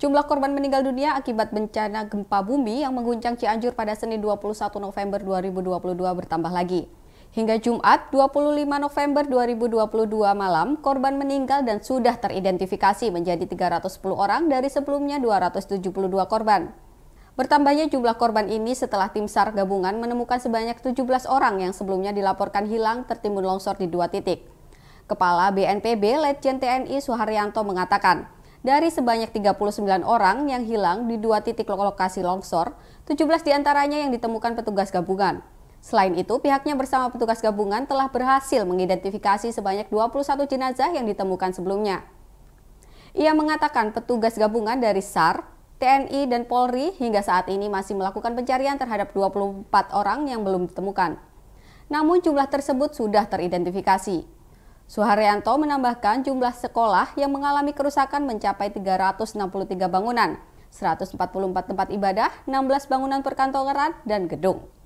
Jumlah korban meninggal dunia akibat bencana gempa bumi yang mengguncang Cianjur pada Senin 21 November 2022 bertambah lagi. Hingga Jumat 25 November 2022 malam, korban meninggal dan sudah teridentifikasi menjadi 310 orang dari sebelumnya 272 korban. Bertambahnya jumlah korban ini setelah tim SAR gabungan menemukan sebanyak 17 orang yang sebelumnya dilaporkan hilang tertimbun longsor di dua titik. Kepala BNPB Letjen TNI Suharyanto mengatakan, dari sebanyak 39 orang yang hilang di dua titik lokasi longsor, 17 diantaranya yang ditemukan petugas gabungan. Selain itu, pihaknya bersama petugas gabungan telah berhasil mengidentifikasi sebanyak 21 jenazah yang ditemukan sebelumnya. Ia mengatakan petugas gabungan dari SAR, TNI, dan Polri hingga saat ini masih melakukan pencarian terhadap 24 orang yang belum ditemukan. Namun jumlah tersebut sudah teridentifikasi. Suharyanto menambahkan jumlah sekolah yang mengalami kerusakan mencapai 363 bangunan, 144 tempat ibadah, 16 bangunan perkantoran, dan gedung.